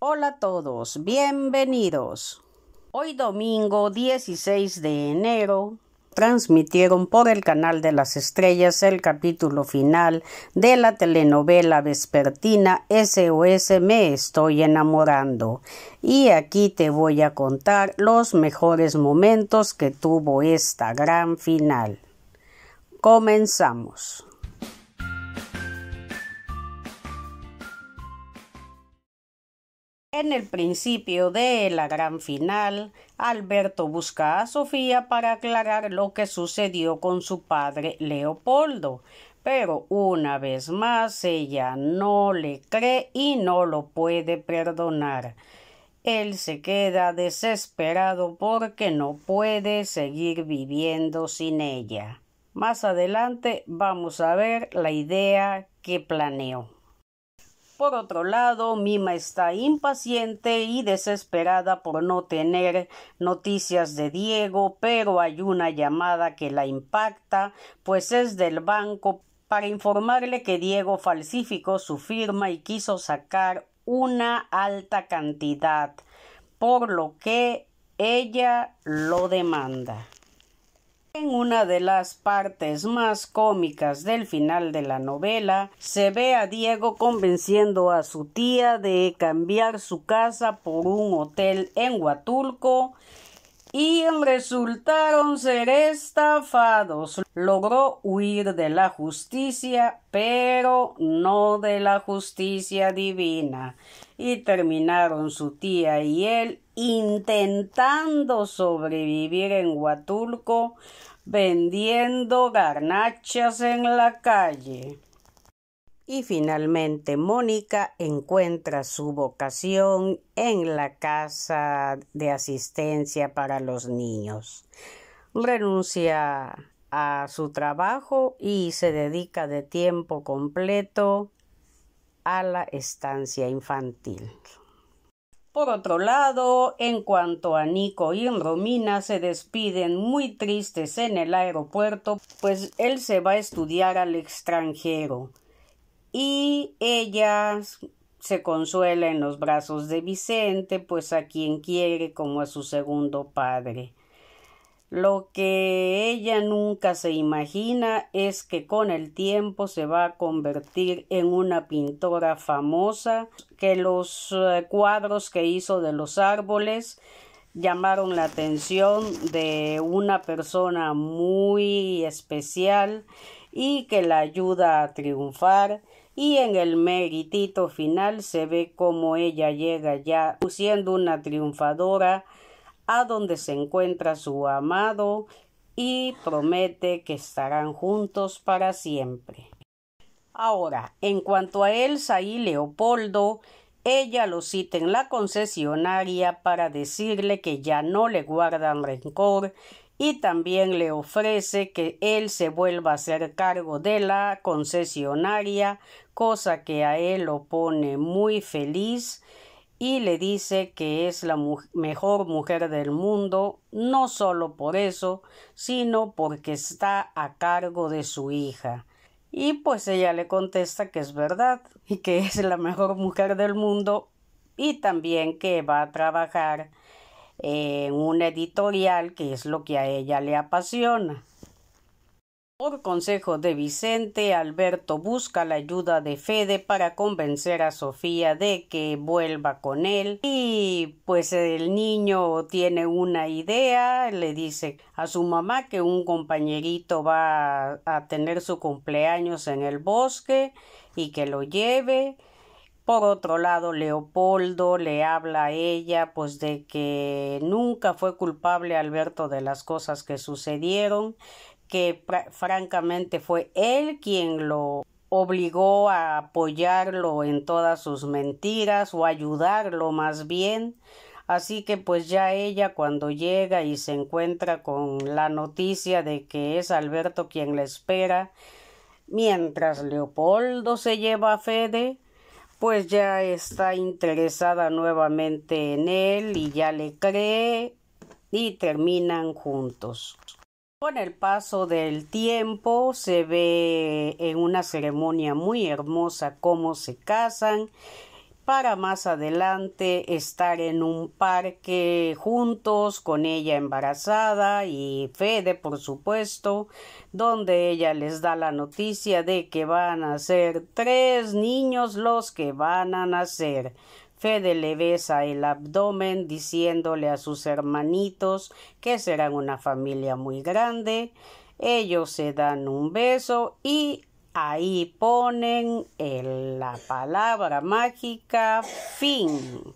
Hola a todos, bienvenidos. Hoy domingo 16 de enero transmitieron por el canal de las estrellas el capítulo final de la telenovela vespertina SOS Me estoy enamorando y aquí te voy a contar los mejores momentos que tuvo esta gran final. Comenzamos. En el principio de la gran final, Alberto busca a Sofía para aclarar lo que sucedió con su padre Leopoldo, pero una vez más ella no le cree y no lo puede perdonar. Él se queda desesperado porque no puede seguir viviendo sin ella. Más adelante vamos a ver la idea que planeó. Por otro lado, Mima está impaciente y desesperada por no tener noticias de Diego, pero hay una llamada que la impacta, pues es del banco para informarle que Diego falsificó su firma y quiso sacar una alta cantidad, por lo que ella lo demanda. En una de las partes más cómicas del final de la novela, se ve a Diego convenciendo a su tía de cambiar su casa por un hotel en Huatulco y resultaron ser estafados. Logró huir de la justicia, pero no de la justicia divina. Y terminaron su tía y él intentando sobrevivir en Huatulco vendiendo garnachas en la calle y finalmente Mónica encuentra su vocación en la casa de asistencia para los niños. Renuncia a su trabajo y se dedica de tiempo completo a la estancia infantil. Por otro lado, en cuanto a Nico y Romina se despiden muy tristes en el aeropuerto, pues él se va a estudiar al extranjero y ella se consuela en los brazos de Vicente, pues a quien quiere como a su segundo padre. Lo que ella nunca se imagina es que con el tiempo se va a convertir en una pintora famosa, que los eh, cuadros que hizo de los árboles llamaron la atención de una persona muy especial y que la ayuda a triunfar y en el meritito final se ve como ella llega ya siendo una triunfadora a donde se encuentra su amado y promete que estarán juntos para siempre. Ahora, en cuanto a Elsa y Leopoldo, ella lo cita en la concesionaria para decirle que ya no le guardan rencor y también le ofrece que él se vuelva a hacer cargo de la concesionaria, cosa que a él lo pone muy feliz y le dice que es la mejor mujer del mundo, no solo por eso, sino porque está a cargo de su hija. Y pues ella le contesta que es verdad y que es la mejor mujer del mundo y también que va a trabajar en un editorial que es lo que a ella le apasiona. Por consejo de Vicente, Alberto busca la ayuda de Fede para convencer a Sofía de que vuelva con él y pues el niño tiene una idea, le dice a su mamá que un compañerito va a tener su cumpleaños en el bosque y que lo lleve. Por otro lado, Leopoldo le habla a ella pues de que nunca fue culpable Alberto de las cosas que sucedieron, que francamente fue él quien lo obligó a apoyarlo en todas sus mentiras o ayudarlo más bien. Así que pues ya ella cuando llega y se encuentra con la noticia de que es Alberto quien la espera, mientras Leopoldo se lleva a Fede, pues ya está interesada nuevamente en él y ya le cree y terminan juntos. Con el paso del tiempo se ve en una ceremonia muy hermosa cómo se casan para más adelante estar en un parque juntos con ella embarazada y Fede por supuesto donde ella les da la noticia de que van a ser tres niños los que van a nacer Fede le besa el abdomen diciéndole a sus hermanitos que serán una familia muy grande. Ellos se dan un beso y ahí ponen la palabra mágica fin.